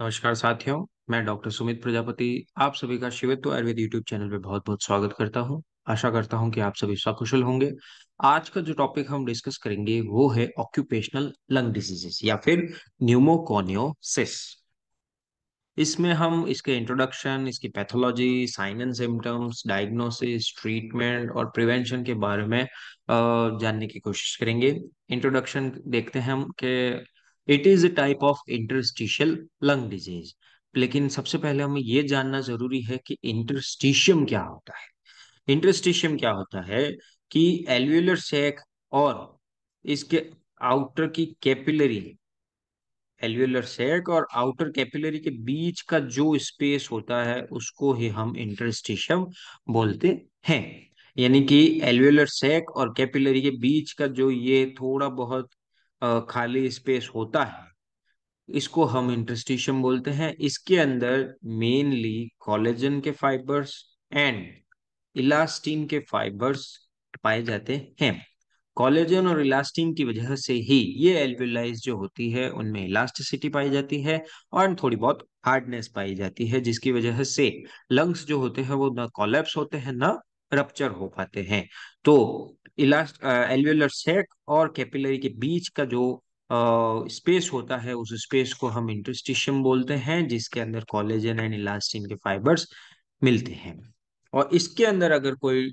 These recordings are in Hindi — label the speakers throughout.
Speaker 1: नमस्कार साथियों मैं डॉक्टर सुमित प्रजापति आप सभी का शिवित्व आयुर्वेद यूट्यूब चैनल पर बहुत बहुत स्वागत करता हूं आशा करता हूं कि आप सभी सकुशल होंगे आज का जो टॉपिक हम डिस्कस करेंगे वो है ऑक्यूपेशनल लंग डिजीजेस या फिर न्यूमोकोनियोसिस इसमें हम इसके इंट्रोडक्शन इसकी pathology sign and symptoms diagnosis treatment और प्रिवेंशन के बारे में जानने की कोशिश करेंगे इंट्रोडक्शन देखते हैं हम के it is a type of interstitial lung disease लेकिन सबसे पहले हमें यह जानना जरूरी है कि इंटरस्टिशियम क्या होता है इंटरस्टिशियम क्या होता है कि एल्वेलर सैक और इसके आउटर की कैपिलरी एल्वेलर सैक और आउटर कैपिलरी के बीच का जो स्पेस होता है उसको ही हम इंटरस्टिशियम बोलते हैं यानी कि एल्वेलर सैक और कैपिलरी के बीच का जो ये थोड़ा बहुत खाली स्पेस होता है इसको हम इंटरस्टिशियम बोलते हैं इसके अंदर मेनली कॉलेजन के फाइबर्स एंड इलास्टीन के फाइबर्स पाए जाते हैं कॉलेजन और इलास्टीन की वजह से ही ये एल्विलाइज जो होती है उनमें इलास्टिसिटी पाई जाती है और थोड़ी बहुत हार्डनेस पाई जाती है जिसकी वजह से लंग्स जो होते हैं वो ना कॉलेप्स होते हैं ना रप्चर हो पाते हैं तो इलास्ट एल्वेलर सेक और कैपिलरी के बीच का जो स्पेस होता है उस स्पेस को हम इंटरस्टिशियम बोलते हैं जिसके अंदर कॉलेजन एंड इलास्टिन के फाइबर्स मिलते हैं और इसके अंदर अगर कोई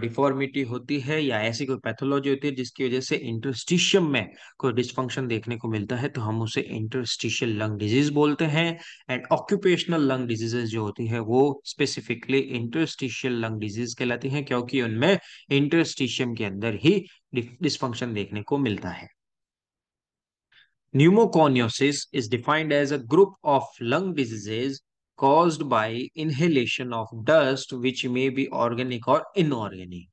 Speaker 1: डिफॉर्मिटी होती है या ऐसी कोई पैथोलॉजी होती है जिसकी वजह से इंटरस्टिशियम में कोई डिस्फंक्शन देखने को मिलता है तो हम उसे इंटरस्टिशियल लंग डिजीज बोलते हैं एंड ऑक्यूपेशनल लंग डिजीजेस जो होती है वो स्पेसिफिकली इंटरस्टिशियल लंग डिजीज कहलाती हैं क्योंकि उनमें इंटरस्टिशियम के अंदर ही डिस्फंक्शन देखने को मिलता है pneumoconiosis is defined as a group of lung diseases caused by inhalation of dust which may be organic or inorganic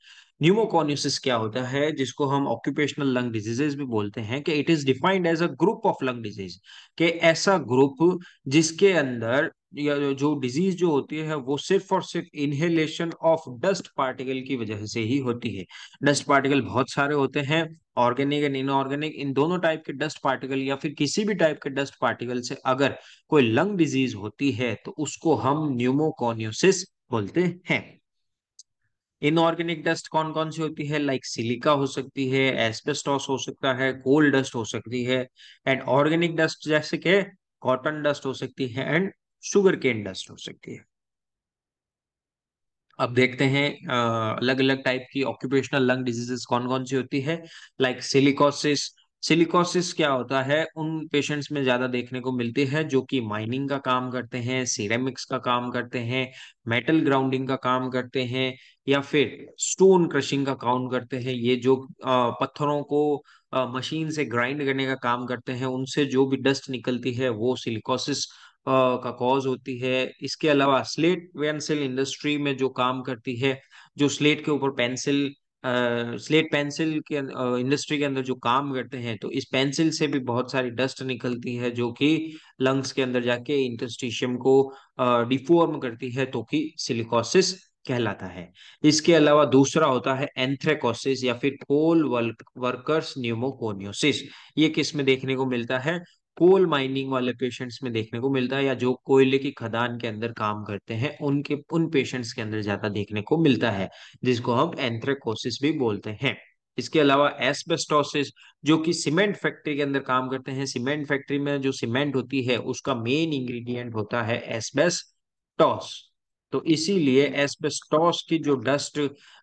Speaker 1: pneumoconiosis क्या होता है जिसको हम ऑक्यूपेशनल लंग डिजीजेस भी बोलते हैं कि it is defined as a group of lung disease के ऐसा ग्रुप जिसके अंदर या जो डिजीज जो होती है वो सिर्फ और सिर्फ इनहेलेशन ऑफ डस्ट पार्टिकल की वजह से ही होती है डस्ट पार्टिकल बहुत सारे होते हैं ऑर्गेनिक एंड इनऑर्गेनिक इन दोनों टाइप के डस्ट पार्टिकल या फिर किसी भी टाइप के डस्ट पार्टिकल से अगर कोई लंग डिजीज होती है तो उसको हम न्यूमोकोनियोसिस बोलते हैं इनऑर्गेनिक डस्ट कौन कौन सी होती है लाइक like सिलिका हो सकती है एस्बेस्टॉस हो सकता है कोल डस्ट हो सकती है एंड ऑर्गेनिक डस्ट जैसे के कॉटन डस्ट हो सकती है एंड शुगर केन डस्ट हो सकती है अब देखते हैं अलग अलग टाइप की ऑक्यूपेशनल लंग डिजीजेस कौन कौन सी होती है लाइक सिलिकोसिस सिलिकोसिस क्या होता है उन पेशेंट्स में ज्यादा देखने को मिलती है जो कि माइनिंग का काम करते हैं सीरेमिक्स का काम करते हैं मेटल ग्राउंडिंग का काम करते हैं या फिर स्टोन क्रशिंग का काम करते हैं ये जो आ, पत्थरों को आ, मशीन से ग्राइंड करने का काम करते हैं उनसे जो भी डस्ट निकलती है वो सिलिकोसिस का कॉज होती है इसके अलावा स्लेट पेंसिल इंडस्ट्री में जो काम करती है जो स्लेट के ऊपर पेंसिल स्लेट पेंसिल के इंडस्ट्री अं, के अंदर जो काम करते हैं तो इस पेंसिल से भी बहुत सारी डस्ट निकलती है जो कि लंग्स के अंदर जाके इंटस्टिशियम को डिफॉर्म करती है तो कि सिलिकोसिस कहलाता है इसके अलावा दूसरा होता है एंथ्रेकोसिस या फिर कोल वर्कर्स न्यूमोकोनियोसिस ये किस में देखने को मिलता है कोल माइनिंग वाले पेशेंट्स में देखने को मिलता है या जो कोयले की खदान के अंदर काम करते हैं उनके उन पेशेंट्स के अंदर ज्यादा देखने को मिलता है जिसको हम एंथ्रेकोसिस भी बोलते हैं इसके अलावा एस्बेस्टोसिस जो कि सीमेंट फैक्ट्री के अंदर काम करते हैं सीमेंट फैक्ट्री में जो सीमेंट होती है उसका मेन इंग्रेडिएंट होता है एस्बेस्टॉस तो इसीलिए एस्पेस्टोस की जो डस्ट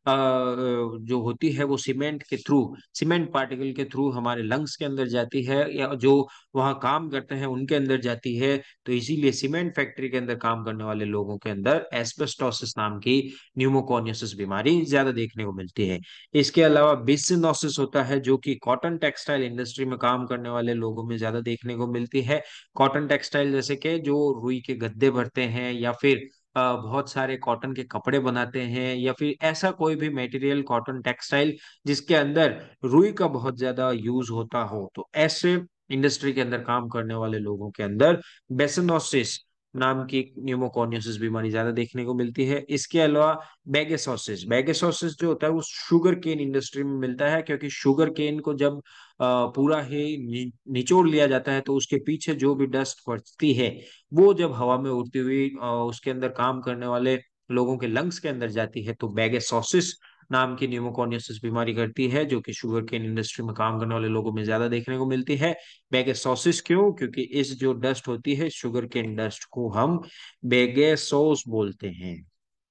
Speaker 1: जो होती है वो सीमेंट के थ्रू सीमेंट पार्टिकल के थ्रू हमारे लंग्स के अंदर जाती है या जो वहां काम करते हैं उनके अंदर जाती है तो इसीलिए सीमेंट फैक्ट्री के अंदर काम करने वाले लोगों के अंदर एस्बेस्टोसिस नाम की न्यूमोकोनियोसिस बीमारी ज्यादा देखने को मिलती है इसके अलावा बेसिनोसिस होता है जो की कॉटन टेक्सटाइल इंडस्ट्री में काम करने वाले लोगों में ज्यादा देखने को मिलती है कॉटन टेक्सटाइल जैसे कि जो रुई के गद्दे भरते हैं या फिर बहुत सारे कॉटन के कपड़े बनाते हैं या फिर ऐसा कोई भी मटेरियल कॉटन टेक्सटाइल जिसके अंदर रुई का बहुत ज्यादा यूज होता हो तो ऐसे इंडस्ट्री के अंदर काम करने वाले लोगों के अंदर बेसनोसिस नाम की न्यूमोकोनियोसिस बीमारी ज्यादा देखने को मिलती है इसके अलावा बैगेसोसिस बैगेसोसिस जो होता है वो शुगर केन इंडस्ट्री में मिलता है क्योंकि शुगर केन को जब पूरा ही निचोड़ लिया जाता है तो उसके पीछे जो भी डस्ट फटती है वो जब हवा में उड़ती हुई उसके अंदर काम करने वाले लोगों के लंग्स के अंदर जाती है तो बैगेसोसिस नाम की न्यूमोकोनियोसिस बीमारी करती है जो कि शुगर केन इंडस्ट्री में काम करने वाले लोगों में ज्यादा देखने को मिलती है बेगेसोसिस क्यों क्योंकि इस जो डस्ट होती है शुगर केन डस्ट को हम बेगेसोस बोलते हैं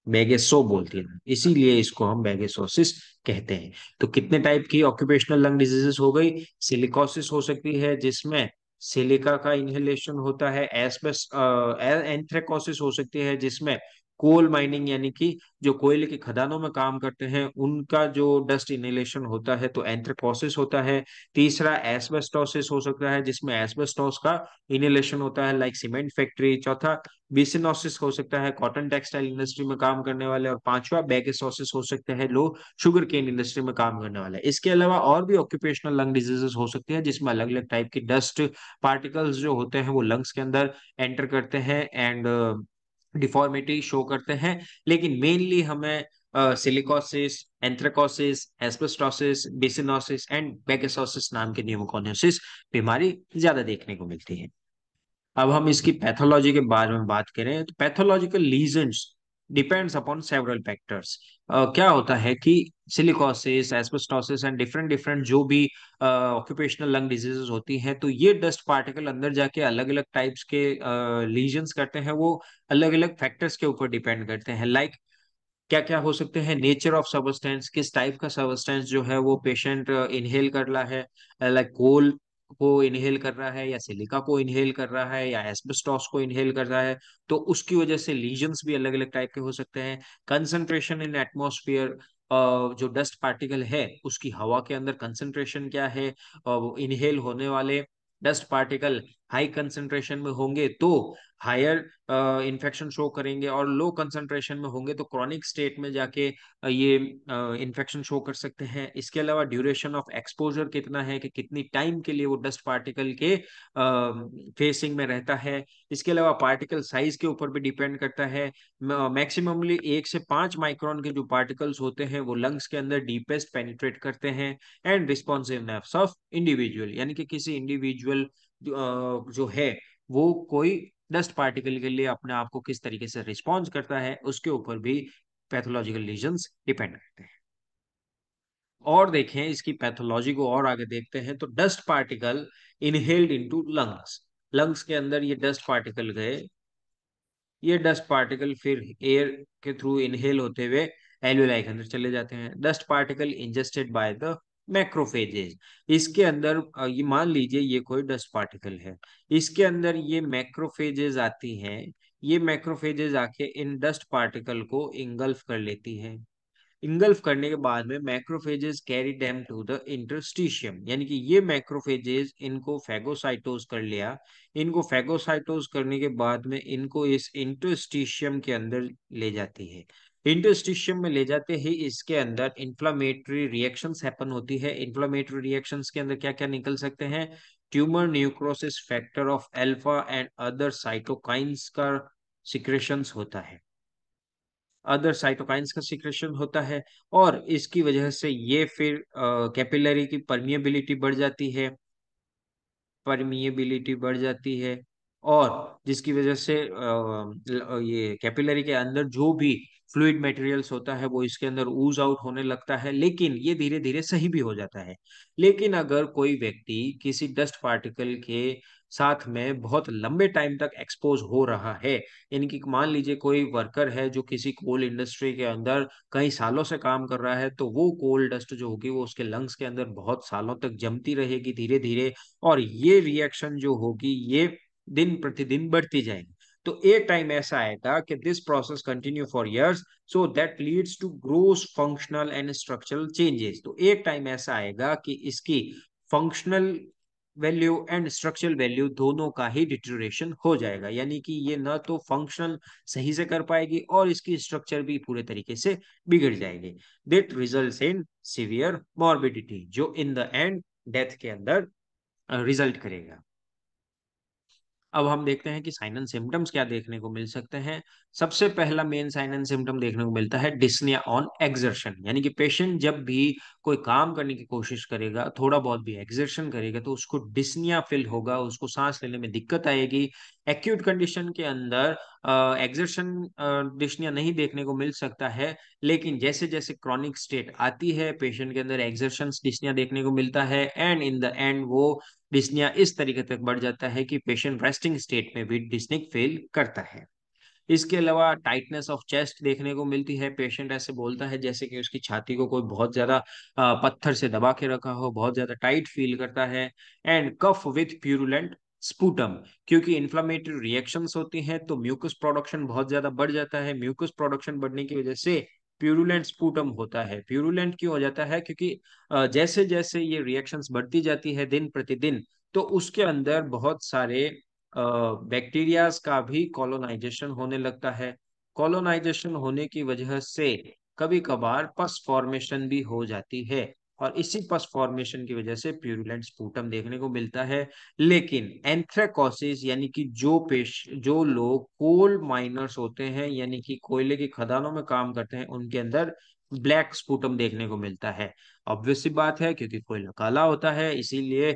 Speaker 1: बैगेसो बोलती है इसीलिए इसको हम बेगेसोसिस कहते हैं तो कितने टाइप की ऑक्यूपेशनल लंग डिजीजेस हो गई सिलिकोसिस हो सकती है जिसमें सिलिका का इनहेलेशन होता है एस्बेस एंथ्रेकोसिस हो सकती है जिसमें कोल माइनिंग यानी कि जो कोयले के खदानों में काम करते हैं उनका जो डस्ट इनहेलेशन होता है तो एंथ्रेकोसिस होता है तीसरा एस्बेस्टोसिस हो सकता है जिसमें एस्बेस्टोस का इनहेलेशन होता है लाइक सीमेंट फैक्ट्री चौथा बिसिनोसिस हो सकता है कॉटन टेक्सटाइल इंडस्ट्री में काम करने वाले और पांचवा बैगेसोसिस हो सकते हैं लो शुगर केन इंडस्ट्री में काम करने वाले इसके अलावा और भी ऑक्यूपेशनल लंग डिजीजेस हो सकते हैं जिसमें अलग अलग टाइप के डस्ट पार्टिकल्स जो होते हैं वो लंग्स के अंदर एंटर करते हैं एंड डिफॉर्मिटी शो करते हैं लेकिन मेनली हमें सिलिकोसिस एंथ्रेकोसिस एस्पेस्टोसिस बेसिनोसिस एंड बेकेसोसिस नाम के न्यूमोकोनोसिस बीमारी ज्यादा देखने को मिलती है अब हम इसकी पैथोलॉजी के बारे में बात करें तो pathological legends depends upon several factors क्या होता है कि silicosis asbestosis and different different जो भी ऑक्यूपेशनल लंग डिजीजेस होती हैं तो ये डस्ट पार्टिकल अंदर जाके अलग अलग टाइप्स के लीजन्स uh, करते हैं वो अलग अलग फैक्टर्स के ऊपर डिपेंड करते हैं लाइक like, क्या क्या हो सकते हैं नेचर ऑफ सबस्टेंस किस टाइप का सबस्टेंस जो है वो पेशेंट इनहेल uh, कर रहा है लाइक uh, कोल को इनहेल कर रहा है या सिलिका को इनहेल कर रहा है या एस्बेस्टॉस को इनहेल कर रहा है तो उसकी वजह से लीजन्स भी अलग अलग टाइप के हो सकते हैं कंसंट्रेशन इन एटमोसफियर जो डस्ट पार्टिकल है उसकी हवा के अंदर कंसंट्रेशन क्या है इनहेल होने वाले डस्ट पार्टिकल हाई कंसेंट्रेशन में होंगे तो हायर इन्फेक्शन शो करेंगे और लो कंसेंट्रेशन में होंगे तो क्रॉनिक स्टेट में जाके uh, ये इन्फेक्शन uh, शो कर सकते हैं इसके अलावा ड्यूरेशन ऑफ एक्सपोजर कितना है कि कितनी टाइम के लिए वो डस्ट पार्टिकल के फेसिंग uh, में रहता है इसके अलावा पार्टिकल साइज के ऊपर भी डिपेंड करता है मैक्सिममली एक से पांच माइक्रॉन के जो पार्टिकल्स होते हैं वो लंग्स के अंदर डीपेस्ट पेनिट्रेट करते हैं एंड रिस्पॉन्सिवनेस ऑफ इंडिविजुअल यानी कि किसी इंडिविजुअल जो है वो कोई डस्ट पार्टिकल के लिए अपने आप को किस तरीके से रिस्पॉन्स करता है उसके ऊपर भी पैथोलॉजिकल लीजन डिपेंड करते हैं और देखें इसकी पैथोलॉजी को और आगे देखते हैं तो dust particle inhaled into lungs lungs के अंदर ये डस्ट पार्टिकल गए ये डस्ट पार्टिकल फिर एयर के थ्रू इनहेल होते हुए एलवेलाई के अंदर चले जाते हैं dust particle ingested by the macrophages इसके अंदर ये मान लीजिए ये कोई डस्ट पार्टिकल है इसके अंदर ये मैक्रोफेजेस आती हैं ये मैक्रोफेजेस आके इन डस्ट पार्टिकल को इंगल्फ कर लेती है इंगल्फ करने के बाद में macrophages carry them to the interstitium यानी कि ये मैक्रोफेजेस इनको फेगोसाइटोज कर लिया इनको फेगोसाइटोज करने के बाद में इनको इस इंटरस्टिशियम के अंदर ले जाती है इंटोस्टिशियम में ले जाते ही इसके अंदर इंफ्लामेटरी रिएक्शंस हैपन होती है इंफ्लामेटरी रिएक्शंस के अंदर क्या क्या निकल सकते हैं tumour necrosis factor of alpha and other cytokines का सिक्रेशंस होता है अदर साइटोकाइंस का सिक्रेशन होता है और इसकी वजह से ये फिर कैपिलरी की परमिएबिलिटी बढ़ जाती है परमिएबिलिटी बढ़ जाती है और जिसकी वजह से आ, ये कैपिलरी के अंदर जो भी फ्लूड मटेरियल्स होता है वो इसके अंदर ऊज आउट होने लगता है लेकिन ये धीरे धीरे सही भी हो जाता है लेकिन अगर कोई व्यक्ति किसी डस्ट पार्टिकल के साथ में बहुत लंबे टाइम तक एक्सपोज हो रहा है यानी कि मान लीजिए कोई वर्कर है जो किसी कोल इंडस्ट्री के अंदर कई सालों से काम कर रहा है तो वो कोल डस्ट जो होगी वो उसके लंग्स के अंदर बहुत सालों तक जमती रहेगी धीरे धीरे और ये रिएक्शन जो होगी ये दिन प्रतिदिन बढ़ती जाएगी तो एक टाइम ऐसा आएगा कि this process continue for years so that leads to gross functional and structural changes तो एक टाइम ऐसा आएगा कि इसकी functional value and structural value दोनों का ही डिटोरेशन हो जाएगा यानी कि ये ना तो फंक्शनल सही से कर पाएगी और इसकी स्ट्रक्चर भी पूरे तरीके से बिगड़ जाएगी that result in severe morbidity जो इन द एंड डेथ के अंदर रिजल्ट uh, करेगा अब हम देखते हैं कि साइन एंड सिम्टम्स क्या देखने को मिल सकते हैं सबसे पहला मेन साइन एंड सिम्टम देखने को मिलता है डिस्निया ऑन एक्सर्शन यानी कि पेशेंट जब भी कोई काम करने की कोशिश करेगा थोड़ा बहुत भी एक्सर्शन करेगा तो उसको डिस्निया फील होगा उसको सांस लेने में दिक्कत आएगी एक्यूट कंडीशन के अंदर एग्जर्शन डिशनिया नहीं देखने को मिल सकता है लेकिन जैसे जैसे क्रॉनिक स्टेट आती है पेशेंट के अंदर एग्जर्शन डिशनिया देखने को मिलता है एंड इन द एंड वो डिशनिया इस तरीके तक बढ़ जाता है कि पेशेंट रेस्टिंग स्टेट में भी डिस्निक फेल करता है इसके अलावा टाइटनेस ऑफ चेस्ट देखने को मिलती है पेशेंट ऐसे बोलता है जैसे कि उसकी छाती को कोई बहुत ज्यादा पत्थर से दबा के रखा हो बहुत ज्यादा टाइट फील करता है and cough with purulent sputum क्योंकि इन्फ्लामेटरी रिएक्शंस होती हैं तो म्यूकस प्रोडक्शन बहुत ज्यादा बढ़ जाता है म्यूकस प्रोडक्शन बढ़ने की वजह से प्यूरुलेंट स्पूटम होता है प्यूरुलेंट क्यों हो जाता है क्योंकि जैसे जैसे ये रिएक्शंस बढ़ती जाती है दिन प्रतिदिन तो उसके अंदर बहुत सारे बैक्टीरियाज का भी कॉलोनाइजेशन होने लगता है कॉलोनाइजेशन होने की वजह से कभी कभार पस फॉर्मेशन भी हो जाती है और इसी पस फॉर्मेशन की वजह से प्यूरुलेंट स्पूटम देखने को मिलता है लेकिन एंथ्रेकोसिस यानी कि जो पेश जो लोग कोल माइनर्स होते हैं यानी कि कोयले की खदानों में काम करते हैं उनके अंदर ब्लैक स्पूटम देखने को मिलता है ऑब्वियस बात है क्योंकि कोयला काला होता है इसीलिए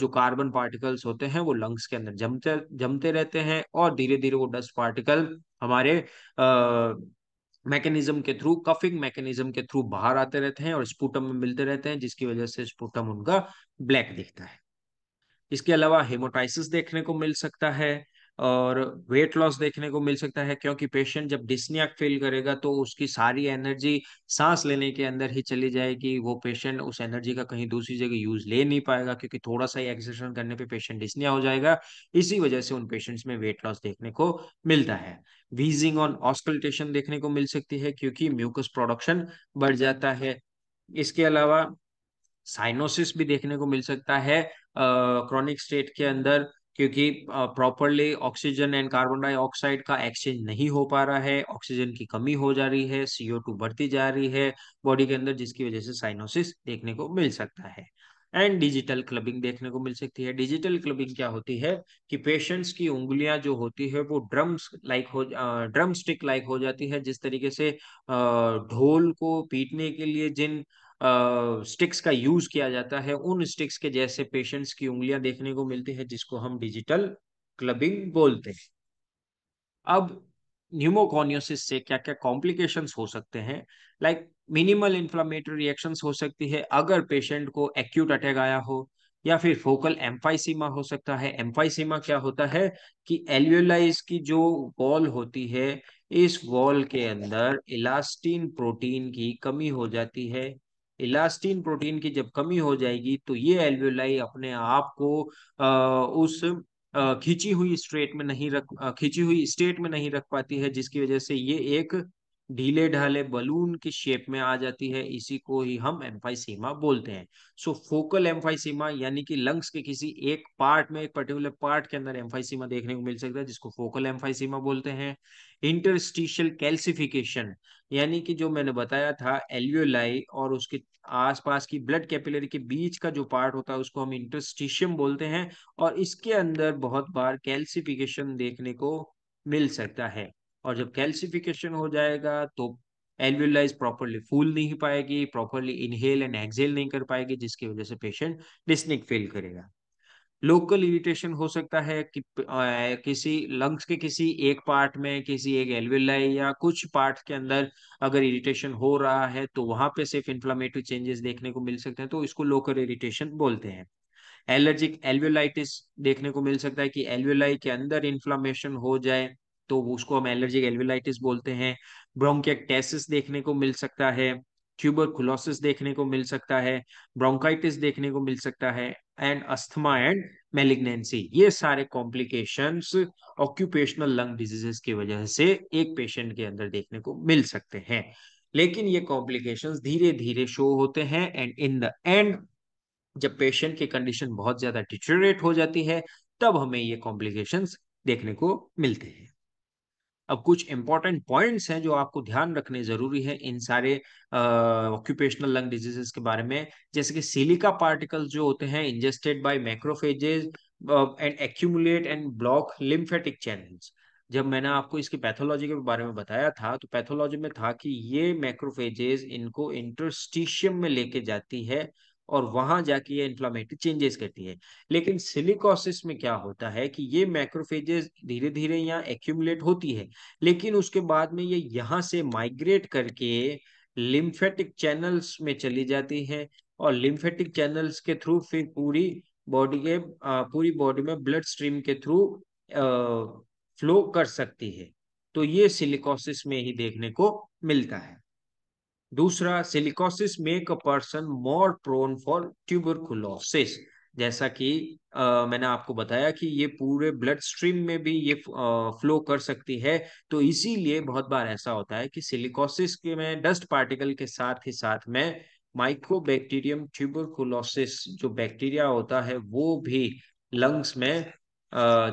Speaker 1: जो कार्बन पार्टिकल्स होते हैं वो लंग्स के अंदर जमते जमते रहते हैं और धीरे धीरे वो डस्ट पार्टिकल हमारे अः मैकेनिज्म के थ्रू कफिंग मैकेनिज्म के थ्रू बाहर आते रहते हैं और स्पूटम में मिलते रहते हैं जिसकी वजह से स्पूटम उनका ब्लैक दिखता है इसके अलावा हेमोटाइसिस देखने को मिल सकता है और वेट लॉस देखने को मिल सकता है क्योंकि पेशेंट जब डिस्निया फील करेगा तो उसकी सारी एनर्जी सांस लेने के अंदर ही चली जाएगी वो पेशेंट उस एनर्जी का कहीं दूसरी जगह यूज ले नहीं पाएगा क्योंकि थोड़ा सा ही एक्सरसाइज करने पे पेशेंट डिस्निया हो जाएगा इसी वजह से उन पेशेंट्स में वेट लॉस देखने को मिलता है वीजिंग और ऑस्कल्टेशन देखने को मिल सकती है क्योंकि म्यूकस प्रोडक्शन बढ़ जाता है इसके अलावा साइनोसिस भी देखने को मिल सकता है क्रॉनिक स्टेट के अंदर क्योंकि properly oxygen and carbon dioxide का एक्सचेंज नहीं हो पा रहा है ऑक्सीजन की कमी हो जा रही है सीओ टू बढ़ती जा रही है बॉडी के अंदर जिसकी वजह से साइनोसिस देखने को मिल सकता है एंड डिजिटल क्लबिंग देखने को मिल सकती है डिजिटल क्लबिंग क्या होती है कि पेशेंट्स की उंगलियां जो होती है वो ड्रम्स लाइक हो ड्रम स्टिक लाइक हो जाती है जिस तरीके से ढोल को पीटने के लिए जिन स्टिक्स का यूज किया जाता है उन स्टिक्स के जैसे पेशेंट्स की उंगलियां देखने को मिलती है जिसको हम डिजिटल क्लबिंग बोलते हैं अब न्यूमोकोनियोसिस से क्या क्या कॉम्प्लिकेशंस हो सकते हैं लाइक मिनिमल इन्फ्लामेटरी रिएक्शंस हो सकती है अगर पेशेंट को एक्यूट अटैक आया हो या फिर फोकल एम्फाइसीमा हो सकता है एम्फाइसीमा क्या होता है कि एल्वियोलाइज की जो वॉल होती है इस वॉल के अंदर इलास्टीन प्रोटीन की कमी हो जाती है इलास्टीन प्रोटीन की जब कमी हो जाएगी तो ये एल्वियोलाई अपने आप को उस खींची हुई स्ट्रेट में नहीं रख खींची हुई स्टेट में नहीं रख पाती है जिसकी वजह से ये एक ढीले ढाले बलून की शेप में आ जाती है इसी को ही हम एम्फाइसीमा बोलते हैं सो फोकल एम्फाइसीमा यानी कि लंग्स के किसी एक पार्ट में एक पर्टिकुलर पार्ट के अंदर एम्फाइसीमा देखने को मिल सकता है जिसको फोकल एम्फाइसीमा बोलते हैं इंटरस्टिशियल कैल्सिफिकेशन यानी कि जो मैंने बताया था एल्यूलाई और उसके आसपास की ब्लड कैपिलरी के बीच का जो पार्ट होता है उसको हम इंटरस्टिशियम बोलते हैं और इसके अंदर बहुत बार कैल्सिफिकेशन देखने को मिल सकता है और जब कैल्सिफिकेशन हो जाएगा तो एल्विलाइज प्रॉपरली फूल नहीं पाएगी प्रॉपरली इनहेल एंड एक्सेल नहीं कर पाएगी जिसकी वजह से पेशेंट डिस्निक फेल करेगा लोकल इरिटेशन हो सकता है कि आ, किसी लंग्स के किसी एक पार्ट में किसी एक एल्विलाई या कुछ पार्ट के अंदर अगर इरिटेशन हो रहा है तो वहां पे सिर्फ इन्फ्लामेटरी चेंजेस देखने को मिल सकते हैं तो इसको लोकल इरिटेशन बोलते हैं एलर्जिक एल्वियोलाइटिस देखने को मिल सकता है कि एल्वियोलाई के अंदर इन्फ्लामेशन हो जाए तो उसको हम एलर्जिक एलविलाइटिस बोलते हैं ब्रोंकियक्टेसिस देखने को मिल सकता है ट्यूबरकुलोसिस देखने को मिल सकता है ब्रोंकाइटिस देखने को मिल सकता है एंड अस्थमा एंड मेलिग्नेंसी ये सारे कॉम्प्लिकेशन ऑक्यूपेशनल लंग डिजीजेस की वजह से एक पेशेंट के अंदर देखने को मिल सकते हैं लेकिन ये कॉम्प्लिकेशंस धीरे धीरे शो होते हैं एंड इन द एंड जब पेशेंट की कंडीशन बहुत ज्यादा डिटोरेट हो जाती है तब हमें ये कॉम्प्लिकेशंस देखने को मिलते हैं अब कुछ इंपॉर्टेंट पॉइंट्स हैं जो आपको ध्यान रखने जरूरी है इन सारे ऑक्यूपेशनल लंग डिजीजेस के बारे में जैसे कि सिलिका पार्टिकल्स जो होते हैं ingested by macrophages and accumulate and block lymphatic channels जब मैंने आपको इसकी पैथोलॉजी के बारे में बताया था तो पैथोलॉजी में था कि ये मैक्रोफेजेस इनको इंटरस्टिशियम में लेके जाती है और वहां जाके ये इन्फ्लामेटरी चेंजेस करती है लेकिन सिलिकोसिस में क्या होता है कि ये मैक्रोफेजेस धीरे धीरे यहाँ एक्यूमुलेट होती है लेकिन उसके बाद में ये यहाँ से माइग्रेट करके लिम्फेटिक चैनल्स में चली जाती है और लिम्फेटिक चैनल्स के थ्रू फिर पूरी बॉडी के पूरी बॉडी में ब्लड स्ट्रीम के थ्रू फ्लो कर सकती है तो ये सिलिकोसिस में ही देखने को मिलता है दूसरा silicosis make a person more prone for tuberculosis जैसा कि आ, मैंने आपको बताया कि ये पूरे ब्लड स्ट्रीम में भी ये आ, फ्लो कर सकती है तो इसीलिए बहुत बार ऐसा होता है कि सिलिकोसिस के में डस्ट पार्टिकल के साथ ही साथ में माइक्रोबैक्टीरियम ट्यूबरकुलोसिस जो बैक्टीरिया होता है वो भी लंग्स में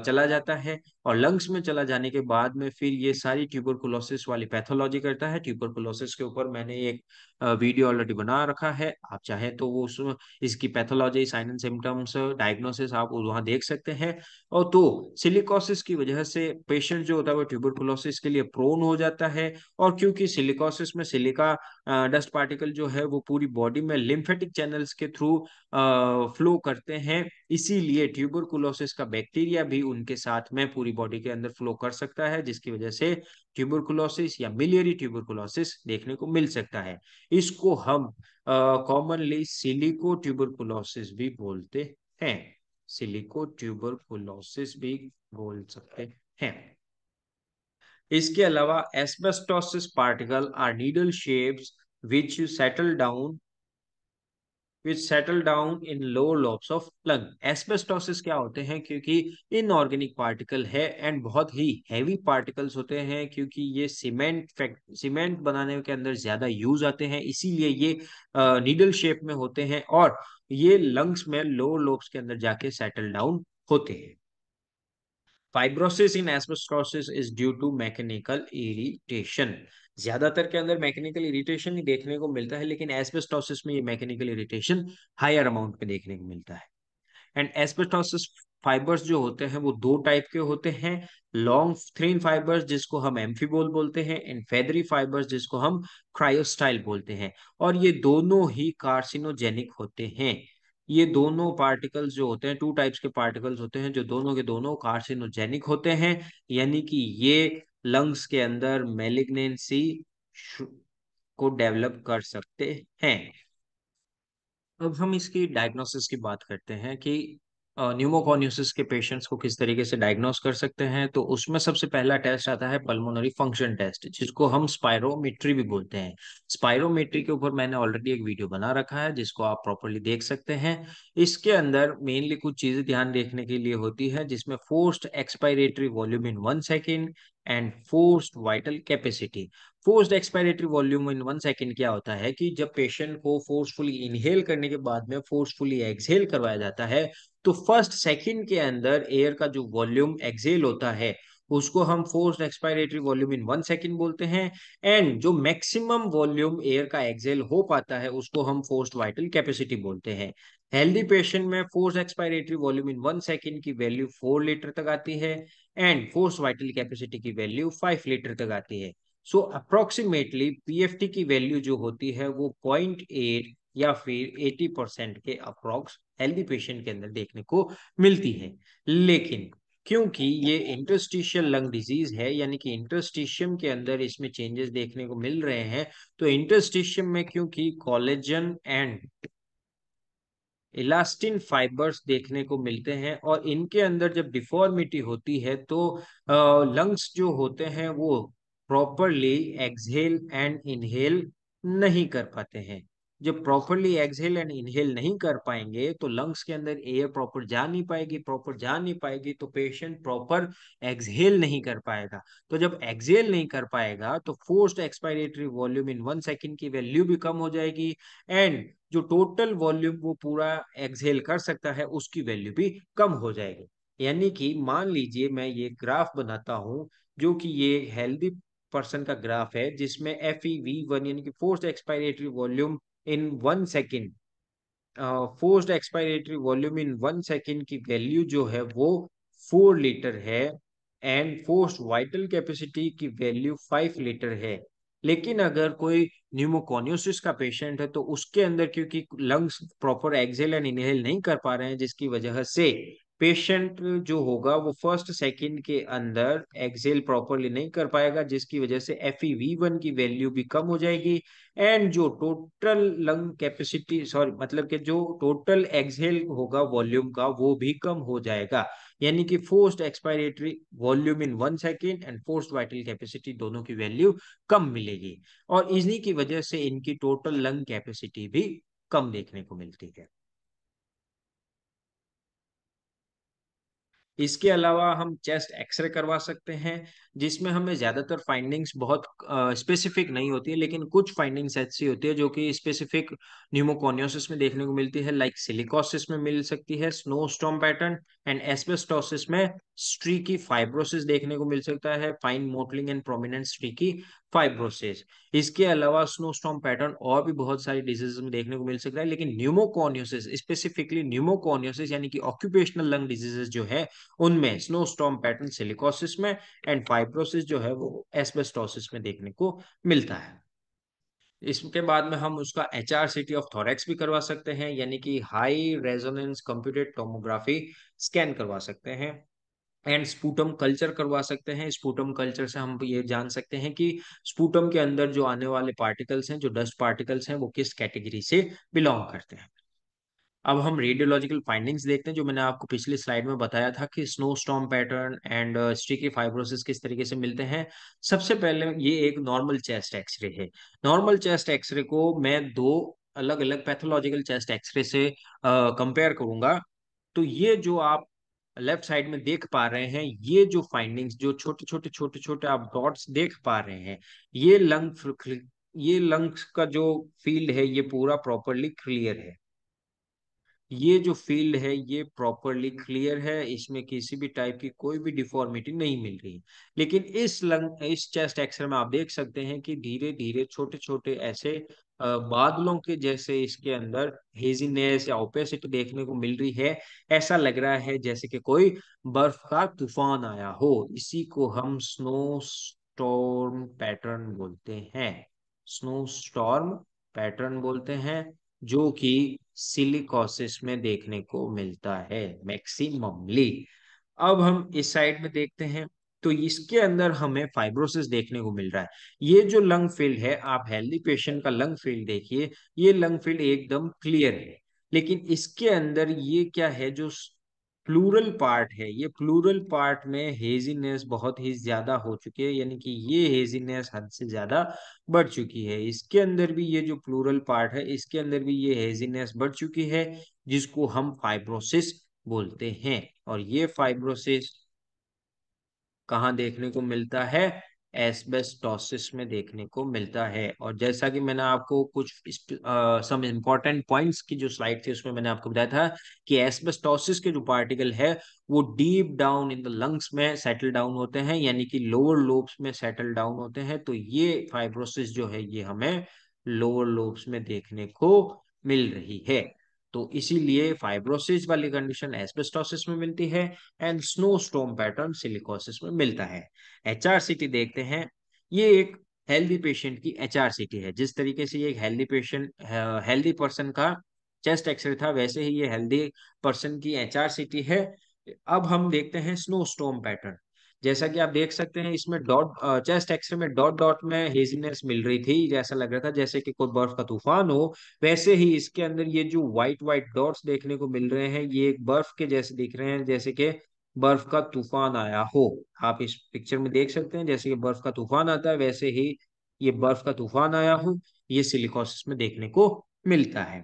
Speaker 1: चला जाता है और लंग्स में चला जाने के बाद में फिर ये सारी ट्यूबरकुलोसिस वाली पैथोलॉजी करता है ट्यूबरकुलोसिस के ऊपर मैंने एक वीडियो ऑलरेडी बना रखा है आप चाहे तो वो उस इसकी pathology sign and symptoms diagnosis आप वहाँ देख सकते हैं और तो सिलिकोसिस की वजह से पेशेंट जो होता है वो ट्यूबरकुलोसिस के लिए प्रोन हो जाता है और क्योंकि सिलिकोसिस में सिलिका डस्ट पार्टिकल जो है वो पूरी बॉडी में लिम्फेटिक चैनल्स के थ्रू फ्लो करते हैं इसीलिए ट्यूबरकुलोसिस का बैक्टीरिया भी उनके साथ में पूरी बॉडी के अंदर फ्लो कर सकता है जिसकी वजह से ट्यूबरकुलोसिस या मिलियरी ट्यूबरकुलोसिस देखने को मिल सकता है इसको हम कॉमनली सिलिको ट्यूबरकुलोसिस भी बोलते हैं सिलिको ट्यूबरकुलोसिस भी बोल सकते हैं इसके अलावा asbestosis particle are needle shapes which settle down which settle down in lower lobes of lung asbestosis क्या होते हैं क्योंकि इनऑर्गेनिक पार्टिकल है एंड बहुत ही हैवी पार्टिकल्स होते हैं क्योंकि ये सीमेंट फैक्ट सीमेंट बनाने के अंदर ज्यादा यूज आते हैं इसीलिए ये नीडल शेप में होते हैं और ये लंग्स में लोअर लोब्स के अंदर जाके सेटल डाउन होते हैं Fibrosis in asbestosis is due to mechanical irritation. ज्यादातर के अंदर मैकेनिकल इरिटेशन ही देखने को मिलता है लेकिन एस्बेस्टोसिस में ये मैकेनिकल इरिटेशन हायर अमाउंट में देखने को मिलता है एंड एस्बेस्टोसिस फाइबर्स जो होते हैं वो दो टाइप के होते हैं लॉन्ग थ्रीन फाइबर्स जिसको हम एम्फीबोल बोलते हैं एंड फेदरी फाइबर्स जिसको हम क्रायोस्टाइल बोलते हैं और ये दोनों ही कार्सिनोजेनिक होते हैं ये दोनों पार्टिकल्स जो होते हैं टू टाइप्स के पार्टिकल्स होते हैं जो दोनों के दोनों कार्सिनोजेनिक होते हैं यानी कि ये लंग्स के अंदर मेलिग्नेंसी को डेवलप कर सकते हैं अब हम इसकी डायग्नोसिस की बात करते हैं कि न्यूमोकोन्यूसिस के पेशेंट्स को किस तरीके से डायग्नोस कर सकते हैं तो उसमें सबसे पहला टेस्ट आता है पल्मोनरी फंक्शन टेस्ट जिसको हम स्पायरोमेट्री भी बोलते हैं स्पायरोमेट्री के ऊपर मैंने ऑलरेडी एक वीडियो बना रखा है जिसको आप प्रॉपरली देख सकते हैं इसके अंदर मेनली कुछ चीजें ध्यान देखने के लिए होती है जिसमें forced expiratory volume in one second and forced vital capacity forced expiratory volume in one second क्या होता है कि जब पेशेंट को फोर्सफुली इनहेल करने के बाद में फोर्सफुली एक्सहेल करवाया जाता है तो फर्स्ट सेकंड के अंदर एयर का जो वॉल्यूम एक्सेल होता है उसको हम force expiratory volume in one second बोलते हैं एंड जो मैक्सिमम वॉल्यूम एयर का एक्सेल हो पाता है उसको हम फोर्स वाइटल कैपेसिटी बोलते हैं हेल्दी पेशेंट में force expiratory volume in one second की वैल्यू फोर लीटर तक आती है एंड फोर्स वाइटल कैपेसिटी की वैल्यू फाइव लीटर तक आती है सो अप्रोक्सीमेटली पी की वैल्यू जो होती है वो पॉइंट या फिर 80 परसेंट के अप्रॉक्स हेल्दी पेशेंट के अंदर देखने को मिलती है लेकिन क्योंकि ये इंटरस्टिशियल लंग डिजीज है यानी कि इंटरस्टिशियम के अंदर इसमें चेंजेस देखने को मिल रहे हैं तो इंटरस्टिशियम में क्योंकि कॉलेजन एंड इलास्टिन फाइबर्स देखने को मिलते हैं और इनके अंदर जब डिफॉर्मिटी होती है तो लंग्स जो होते हैं वो प्रॉपरली एक्सहेल एंड इनहेल नहीं कर पाते हैं जब प्रॉपरली एक्सहेल एंड इनहेल नहीं कर पाएंगे तो लंग्स के अंदर एयर प्रॉपर जा नहीं पाएगी प्रॉपर जा नहीं पाएगी तो पेशेंट प्रॉपर एक्सहेल नहीं कर पाएगा तो जब एक्सहेल नहीं कर पाएगा तो forced expiratory volume in one second की वैल्यू भी कम हो जाएगी एंड जो टोटल वॉल्यूम वो पूरा एक्सहेल कर सकता है उसकी वैल्यू भी कम हो जाएगी यानी कि मान लीजिए मैं ये ग्राफ बनाता हूँ जो कि ये हेल्दी पर्सन का ग्राफ है जिसमें एफ ई वी वन यानी कि force expiratory volume in one second forced expiratory volume in one second की वैल्यू जो है वो फोर लीटर है एंड फोर्स्ड वाइटल कैपेसिटी की वैल्यू फाइव लीटर है लेकिन अगर कोई न्यूमोकोनियोसिस का पेशेंट है तो उसके अंदर क्योंकि lungs proper exhale and inhale नहीं कर पा रहे हैं जिसकी वजह से पेशेंट जो होगा वो फर्स्ट सेकंड के अंदर एक्सेल प्रॉपरली नहीं कर पाएगा जिसकी वजह से एफ वन e की वैल्यू भी कम हो जाएगी एंड जो टोटल लंग कैपेसिटी सॉरी मतलब कि जो टोटल एक्सेल होगा वॉल्यूम का वो भी कम हो जाएगा यानी कि forced expiratory volume in one second and forced vital capacity दोनों की वैल्यू कम मिलेगी और इन्हीं की वजह से इनकी टोटल लंग कैपेसिटी भी कम देखने को मिलती है इसके अलावा हम चेस्ट एक्सरे करवा सकते हैं जिसमें हमें ज़्यादातर फाइंडिंग्स बहुत स्पेसिफिक uh, नहीं होती है लेकिन कुछ फाइंडिंग्स ऐसी होती है जो कि स्पेसिफिक न्यूमोकोनियोसिस में देखने को मिलती है लाइक सिलिकोसिस में मिल सकती है snow storm pattern and asbestosis में स्ट्रीकी फाइब्रोसिस देखने को मिल सकता है fine mottling and prominent streaky fibrosis इसके अलावा स्नो स्टॉम पैटर्न और भी बहुत सारी डिजीज में देखने को मिल सकता है लेकिन न्यूमोकोनियोसिस स्पेसिफिकली न्यूमोकोनियोसिस यानी कि ऑक्यूपेशनल लंग डिजीजेस जो है उनमें स्नो स्टॉम पैटर्न सिलिकोसिस में एंड फाइब फाइब्रोसिस जो है वो एस्बेस्टोसिस में देखने को मिलता है इसके बाद में हम उसका H R C T of thorax भी करवा सकते हैं यानी कि high resonance computed tomography scan करवा सकते हैं एंड स्पूटम कल्चर करवा सकते हैं स्पूटम कल्चर से हम ये जान सकते हैं कि स्पूटम के अंदर जो आने वाले पार्टिकल्स हैं जो डस्ट पार्टिकल्स हैं वो किस कैटेगरी से बिलोंग करते हैं अब हम रेडियोलॉजिकल फाइंडिंग्स देखते हैं जो मैंने आपको पिछली स्लाइड में बताया था कि snow storm pattern and streaky fibrosis किस तरीके से मिलते हैं सबसे पहले ये एक नॉर्मल चेस्ट एक्सरे है नॉर्मल चेस्ट एक्सरे को मैं दो अलग अलग पैथोलॉजिकल चेस्ट एक्सरे से कंपेयर uh, करूंगा तो ये जो आप लेफ्ट साइड में देख पा रहे हैं ये जो फाइंडिंग्स जो छोटे छोटे छोटे छोटे आप डॉट्स देख पा रहे हैं ये लंग ये लंग्स का जो फील्ड है ये पूरा प्रॉपरली क्लियर है ये जो फील्ड है ये प्रॉपरली क्लियर है इसमें किसी भी टाइप की कोई भी डिफॉर्मिटी नहीं मिल रही लेकिन इस लंग इस चेस्ट एक्सरे में आप देख सकते हैं कि धीरे धीरे छोटे छोटे ऐसे बादलों के जैसे इसके अंदर हेजीनेस या ओपेसिटी देखने को मिल रही है ऐसा लग रहा है जैसे कि कोई बर्फ का तूफान आया हो इसी को हम स्नो स्टोर्म पैटर्न बोलते हैं स्नो स्टॉर्म पैटर्न बोलते हैं जो कि सिलिकोसिस में देखने को मिलता है मैक्सिममली अब हम इस साइड में देखते हैं तो इसके अंदर हमें फाइब्रोसिस देखने को मिल रहा है ये जो लंग फील्ड है आप हेल्दी पेशेंट का लंग फील्ड देखिए ये लंग फील्ड एकदम क्लियर है लेकिन इसके अंदर ये क्या है जो प्लूरल पार्ट है ये प्लूरल पार्ट में हेजीनेस बहुत ही ज्यादा हो चुकी है यानी कि ये हेजीनेस हद से ज्यादा बढ़ चुकी है इसके अंदर भी ये जो प्लूरल पार्ट है इसके अंदर भी ये हेजीनेस बढ़ चुकी है जिसको हम फाइब्रोसिस बोलते हैं और ये फाइब्रोसिस कहाँ देखने को मिलता है एस्बेस्टोसिस में देखने को मिलता है और जैसा कि मैंने आपको कुछ सम इम्पॉर्टेंट पॉइंट्स की जो स्लाइड थी उसमें मैंने आपको बताया था कि एस्बेस्टोसिस के जो पार्टिकल है वो deep down in the lungs में सेटल डाउन होते हैं यानी कि लोअर लोब्स में सेटल डाउन होते हैं तो ये फाइब्रोसिस जो है ये हमें लोअर लोब्स में देखने को मिल रही है तो इसीलिए फाइब्रोसिस वाली कंडीशन एस्पेस्टोसिस में मिलती है and snow storm pattern silicosis में मिलता है एचआरसीटी देखते हैं ये एक हेल्दी पेशेंट की एचआरसीटी है जिस तरीके से ये एक हेल्दी पेशेंट हेल्दी पर्सन का चेस्ट एक्सरे था वैसे ही ये हेल्दी पर्सन की एचआरसीटी है अब हम देखते हैं स्नो स्टोम पैटर्न जैसा कि आप देख सकते हैं इसमें डॉट चेस्ट एक्सरे में डॉट डॉट में हेजीनेस मिल रही थी जैसा लग रहा था जैसे कि कोई बर्फ का तूफान हो वैसे ही इसके अंदर ये जो व्हाइट व्हाइट डॉट्स देखने को मिल रहे हैं ये एक बर्फ के जैसे दिख रहे हैं जैसे कि बर्फ का तूफान आया हो आप इस पिक्चर में देख सकते हैं जैसे कि बर्फ का तूफान आता है वैसे ही ये बर्फ का तूफान आया हो ये सिलिकोसिस में देखने को मिलता है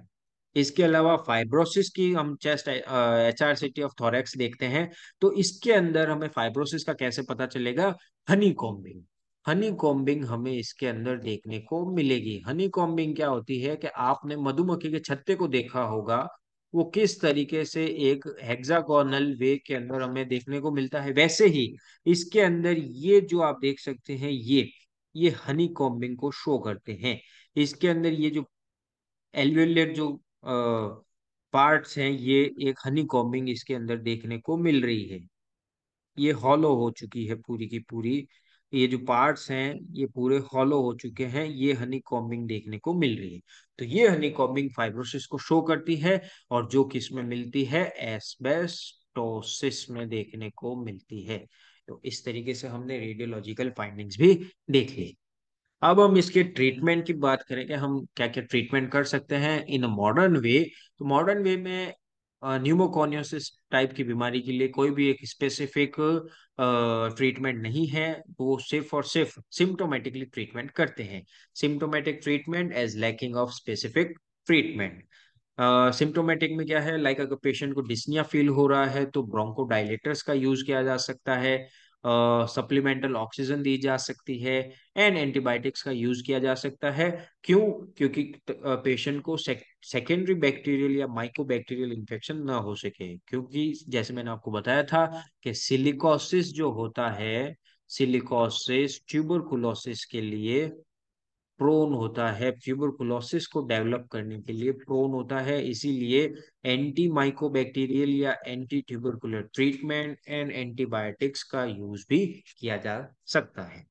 Speaker 1: इसके अलावा फाइब्रोसिस की हम chest H R C T of thorax देखते हैं तो इसके अंदर हमें फाइब्रोसिस का कैसे पता चलेगा हनी कॉम्बिंग हनी कॉम्बिंग हमें इसके अंदर देखने को मिलेगी हनी कॉम्बिंग क्या होती है कि आपने मधुमक्खी के छत्ते को देखा होगा वो किस तरीके से एक हेक्सागोनल वे के अंदर हमें देखने को मिलता है वैसे ही इसके अंदर ये जो आप देख सकते हैं ये ये हनी कॉम्बिंग को शो करते हैं इसके अंदर ये जो एल्वेलेट जो पार्ट्स हैं ये एक हनी कॉम्बिंग इसके अंदर देखने को मिल रही है ये हॉलो हो चुकी है पूरी की पूरी ये जो पार्ट्स हैं ये पूरे हॉलो हो चुके हैं ये हनी कॉम्बिंग देखने को मिल रही है तो ये हनी कॉम्बिंग फाइब्रोसिस को शो करती है और जो किसमें मिलती है एसबेस्टोसिस में देखने को मिलती है तो इस तरीके से हमने रेडियोलॉजिकल फाइंडिंग्स भी देख ली अब हम इसके ट्रीटमेंट की बात करें कि हम क्या क्या ट्रीटमेंट कर सकते हैं इन मॉडर्न वे तो मॉडर्न वे में न्यूमोकोनियोसिस टाइप की बीमारी के लिए कोई भी एक स्पेसिफिक ट्रीटमेंट नहीं है तो वो सिर्फ और सिर्फ सिम्टोमेटिकली ट्रीटमेंट करते हैं symptomatic treatment as lacking of specific treatment symptomatic में क्या है लाइक like अगर पेशेंट को डिस्निया फील हो रहा है तो ब्रोंको का यूज किया जा सकता है सप्लीमेंटल ऑक्सीजन दी जा सकती है एंड एंटीबायोटिक्स का यूज किया जा सकता है क्यों क्योंकि पेशेंट को सेकेंडरी बैक्टीरियल या माइक्रो बैक्टीरियल इन्फेक्शन ना हो सके क्योंकि जैसे मैंने आपको बताया था कि सिलिकोसिस जो होता है सिलिकोसिस ट्यूबरकुलोसिस के लिए प्रोन होता है फ्यूबरकुलोसिस को डेवलप करने के लिए प्रोन होता है इसीलिए एंटी माइकोबैक्टीरियल या anti tubercular treatment and antibiotics का यूज भी किया जा सकता है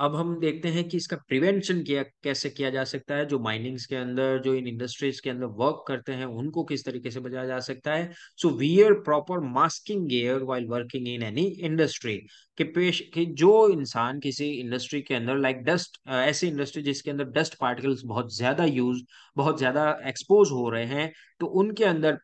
Speaker 1: अब हम देखते हैं कि इसका प्रिवेंशन किया कैसे किया जा सकता है जो माइनिंग्स के अंदर जो इन इंडस्ट्रीज के अंदर वर्क करते हैं उनको किस तरीके से बचाया जा सकता है so wear proper masking gear while working in any industry कि पेश कि जो इंसान किसी इंडस्ट्री के अंदर लाइक डस्ट ऐसी इंडस्ट्री जिसके अंदर डस्ट पार्टिकल्स बहुत ज्यादा यूज बहुत ज्यादा एक्सपोज हो रहे हैं तो उनके अंदर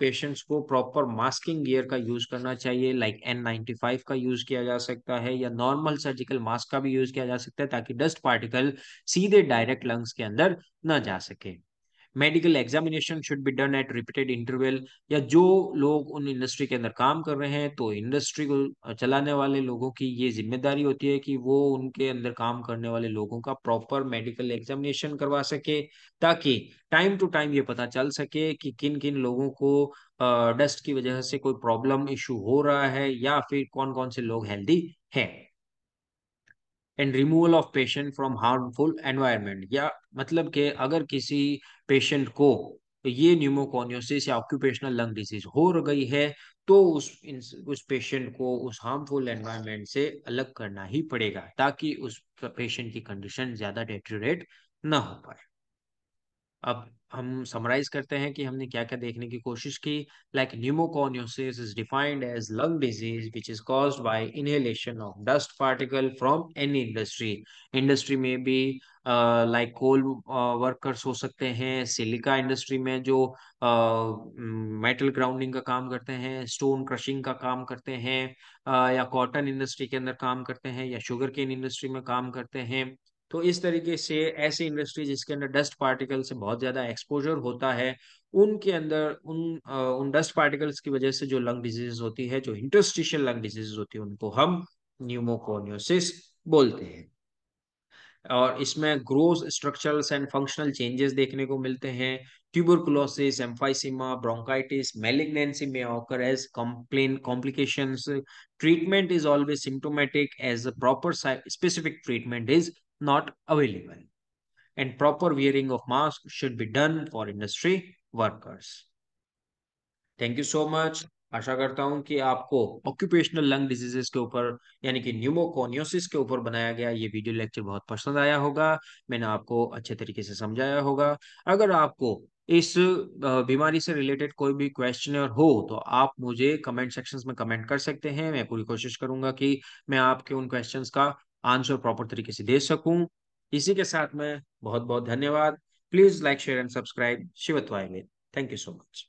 Speaker 1: पेशेंट्स को प्रॉपर मास्किंग गियर का यूज करना चाहिए लाइक एन नाइन्टी फाइव का यूज किया जा सकता है या नॉर्मल सर्जिकल मास्क का भी यूज किया जा सकता है ताकि डस्ट पार्टिकल सीधे डायरेक्ट लंग्स के अंदर ना जा सके medical examination should be done at repeated interval या जो लोग उन इंडस्ट्री के अंदर काम कर रहे हैं तो इंडस्ट्री को चलाने वाले लोगों की ये जिम्मेदारी होती है कि वो उनके अंदर काम करने वाले लोगों का प्रॉपर मेडिकल एग्जामिनेशन करवा सके ताकि टाइम टू टाइम ये पता चल सके कि किन किन लोगों को डस्ट की वजह से कोई प्रॉब्लम इशू हो रहा है या फिर कौन कौन से लोग हेल्दी हैं and removal of patient from harmful environment या मतलब कि अगर किसी पेशेंट को ये न्यूमोकोनियोसिस या ऑक्यूपेशनल लंग डिजीज हो गई है तो उस उस पेशेंट को उस हार्मफुल एनवायरमेंट से अलग करना ही पड़ेगा ताकि उस पेशेंट की कंडीशन ज्यादा डेटरेट ना हो पाए अब हम समराइज करते हैं कि हमने क्या क्या देखने की कोशिश की like pneumoconiosis is defined as lung disease which is cause by inhalation of dust particle from any industry industry में भी लाइक कोल वर्कर्स हो सकते हैं सिलिका इंडस्ट्री में जो मेटल uh, ग्राउंडिंग का काम करते हैं स्टोन क्रशिंग का काम करते हैं uh, या कॉटन इंडस्ट्री के अंदर काम करते हैं या शुगर केन इंडस्ट्री में काम करते हैं तो इस तरीके से ऐसी इंडस्ट्री जिसके अंदर डस्ट पार्टिकल से बहुत ज़्यादा एक्सपोजर होता है उनके अंदर उन आ, उन डस्ट पार्टिकल्स की वजह से जो लंग डिजीज होती है जो इंटरस्टिशियल लंग डिजीज होती है उनको हम न्यूमोकोनियोसिस बोलते हैं और इसमें gross structural and functional changes देखने को मिलते हैं ट्यूबरकुलोसिस एम्फाइसिमा ब्रोंकाइटिस मेलिग्नेंसी में occur as complain complications treatment is always symptomatic as a proper specific treatment is not available and proper wearing of mask should be done for industry workers. Thank you so much. आशा करता हूं कि आपको ऑक्यूपेशनल लंग डिजीजेस के ऊपर यानी कि न्यूमोकोनियोसिस के ऊपर बनाया गया ये वीडियो लेक्चर बहुत पसंद आया होगा मैंने आपको अच्छे तरीके से समझाया होगा अगर आपको इस बीमारी से रिलेटेड कोई भी क्वेश्चनर हो तो आप मुझे कमेंट सेक्शंस में कमेंट कर सकते हैं मैं पूरी कोशिश करूंगा कि मैं आपके उन क्वेश्चंस का आंसर प्रॉपर तरीके से दे सकूं इसी के साथ में बहुत बहुत धन्यवाद please like share and subscribe शिवत्वाय में थैंक यू सो मच